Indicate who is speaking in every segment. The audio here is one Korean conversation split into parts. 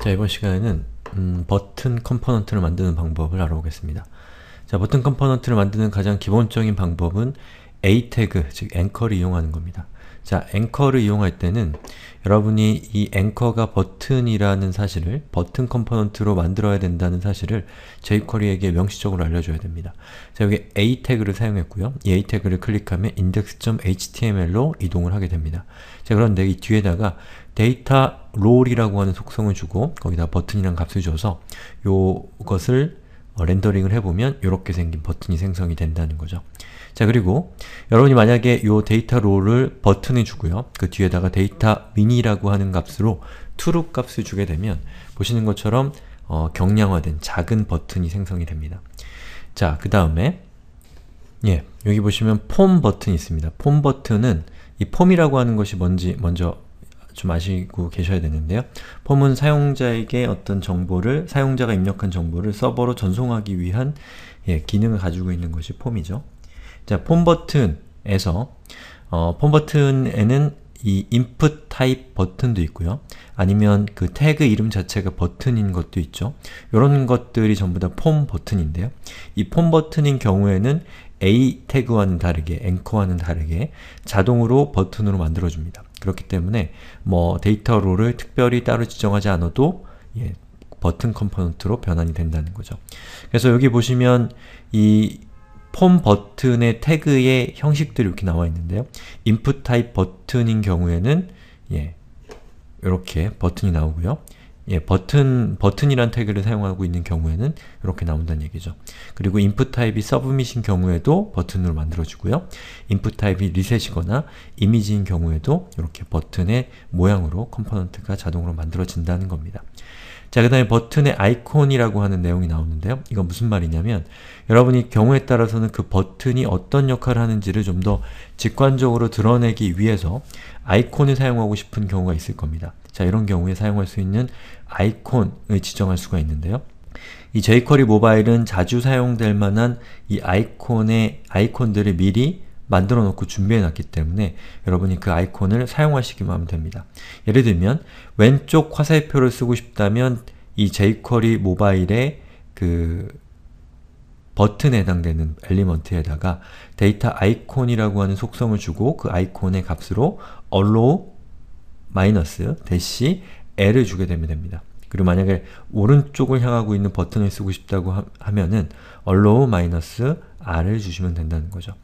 Speaker 1: 자 이번 시간에는 음, 버튼 컴포넌트를 만드는 방법을 알아보겠습니다. 자 버튼 컴포넌트를 만드는 가장 기본적인 방법은 a 태그, 즉 앵커를 이용하는 겁니다. 자, 앵커를 이용할 때는 여러분이 이 앵커가 버튼이라는 사실을 버튼 컴포넌트로 만들어야 된다는 사실을 jQuery에게 명시적으로 알려줘야 됩니다. 자, 여기 a 태그를 사용했고요. 이 a 태그를 클릭하면 index.html로 이동을 하게 됩니다. 자, 그런데 이 뒤에다가 데이터 롤이라고 하는 속성을 주고 거기다 버튼이란 값을 줘서 요것을 렌더링을 어, 해보면 이렇게 생긴 버튼이 생성이 된다는 거죠. 자 그리고 여러분이 만약에 요 데이터 롤을 버튼을 주고요. 그 뒤에다가 데이터 미니라고 하는 값으로 true 값을 주게 되면 보시는 것처럼 어, 경량화된 작은 버튼이 생성이 됩니다. 자 그 다음에 예 여기 보시면 폼 버튼이 있습니다. 폼 버튼은 이 폼이라고 하는 것이 뭔지 먼저 좀 아시고 계셔야 되는데요. 폼은 사용자에게 어떤 정보를, 사용자가 입력한 정보를 서버로 전송하기 위한 예, 기능을 가지고 있는 것이 폼이죠. 자, 폼 버튼에서 어, 폼 버튼에는 이 input type 버튼도 있고요. 아니면 그 태그 이름 자체가 버튼인 것도 있죠. 이런 것들이 전부 다 폼 버튼인데요. 이 폼 버튼인 경우에는 A 태그와는 다르게, 앵커와는 다르게 자동으로 버튼으로 만들어줍니다. 그렇기 때문에 뭐데이터로를 특별히 따로 지정하지 않아도 예, 버튼 컴포넌트로 변환이 된다는 거죠. 그래서 여기 보시면 이 폼 버튼의 태그의 형식들이 이렇게 나와 있는데요. 인풋 타입 버튼인 경우에는 예, 이렇게 버튼이 나오고요. 예, 버튼, 버튼이란 태그를 사용하고 있는 경우에는 이렇게 나온다는 얘기죠. 그리고 인풋 타입이 서브밋인 경우에도 버튼으로 만들어지고요. 인풋 타입이 리셋이거나 이미지인 경우에도 이렇게 버튼의 모양으로 컴포넌트가 자동으로 만들어진다는 겁니다. 자, 그 다음에 버튼의 아이콘이라고 하는 내용이 나오는데요. 이건 무슨 말이냐면 여러분이 경우에 따라서는 그 버튼이 어떤 역할을 하는지를 좀 더 직관적으로 드러내기 위해서 아이콘을 사용하고 싶은 경우가 있을 겁니다. 자 이런 경우에 사용할 수 있는 아이콘을 지정할 수가 있는데요. 이 jQuery 모바일은 자주 사용될 만한 이 아이콘의 아이콘들을 미리 만들어 놓고 준비해 놨기 때문에 여러분이 그 아이콘을 사용하시기만 하면 됩니다. 예를 들면 왼쪽 화살표를 쓰고 싶다면 이 jQuery 모바일의 그 버튼에 해당되는 엘리먼트에다가 데이터 아이콘이라고 하는 속성을 주고 그 아이콘의 값으로 allow 마이너스 대시 L을 주게 되면 됩니다. 그리고 만약에 오른쪽을 향하고 있는 버튼을 쓰고 싶다고 하, 면은 allow 마이너스 R을 주시면 된다는 거죠.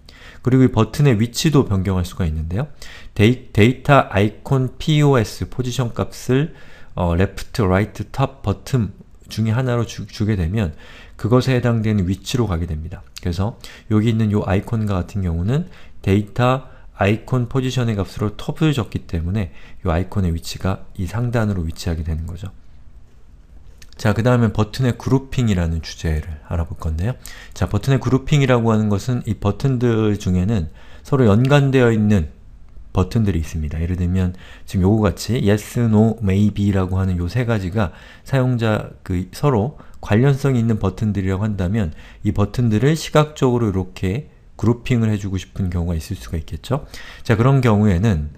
Speaker 1: 그리고 이 버튼의 위치도 변경할 수가 있는데요. 데이, 데이터 아이콘 POS 포지션 값을 어, left, right, top, b o 중에 하나로 주, 주게 되면 그것에 해당되는 위치로 가게 됩니다. 그래서 여기 있는 이 아이콘과 같은 경우는 데이터 아이콘 포지션의 값으로 톱을 줬기 때문에 이 아이콘의 위치가 이 상단으로 위치하게 되는 거죠. 자, 그 다음에 버튼의 그룹핑이라는 주제를 알아볼 건데요. 자, 버튼의 그룹핑이라고 하는 것은 이 버튼들 중에는 서로 연관되어 있는 버튼들이 있습니다. 예를 들면 지금 요거 같이 yes, no, maybe라고 하는 요 세 가지가 사용자 그 서로 관련성이 있는 버튼들이라고 한다면 이 버튼들을 시각적으로 이렇게 그룹핑을 해주고 싶은 경우가 있을 수가 있겠죠? 자, 그런 경우에는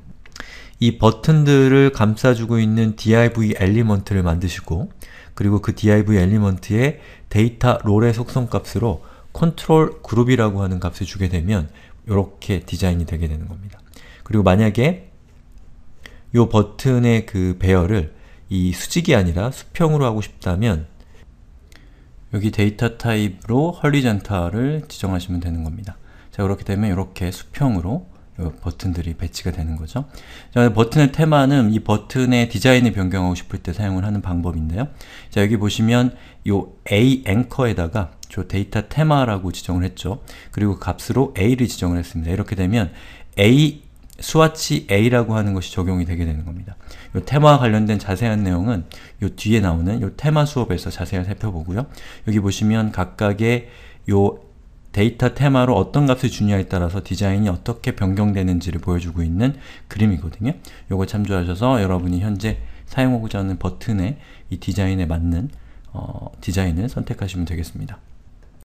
Speaker 1: 이 버튼들을 감싸주고 있는 div 엘리먼트를 만드시고 그리고 그 div 엘리먼트에 데이터 롤의 속성값으로 컨트롤 그룹이라고 하는 값을 주게 되면 이렇게 디자인이 되게 되는 겁니다. 그리고 만약에 이 버튼의 그 배열을 이 수직이 아니라 수평으로 하고 싶다면 여기 데이터 타입으로 헐리젠탈을 지정하시면 되는 겁니다. 자 그렇게 되면 이렇게 수평으로 버튼들이 배치가 되는 거죠. 자, 버튼의 테마는 이 버튼의 디자인을 변경하고 싶을 때 사용을 하는 방법인데요. 자, 여기 보시면 이 A 앵커에다가 저 데이터 테마라고 지정을 했죠. 그리고 값으로 A를 지정을 했습니다. 이렇게 되면 A 수와치 A라고 하는 것이 적용이 되게 되는 겁니다. 이 테마와 관련된 자세한 내용은 이 뒤에 나오는 이 테마 수업에서 자세히 살펴보고요. 여기 보시면 각각의 요 데이터 테마로 어떤 값을 주냐에 따라서 디자인이 어떻게 변경되는지를 보여주고 있는 그림이거든요. 요거 참조하셔서 여러분이 현재 사용하고자 하는 버튼의 이 디자인에 맞는 어, 디자인을 선택하시면 되겠습니다.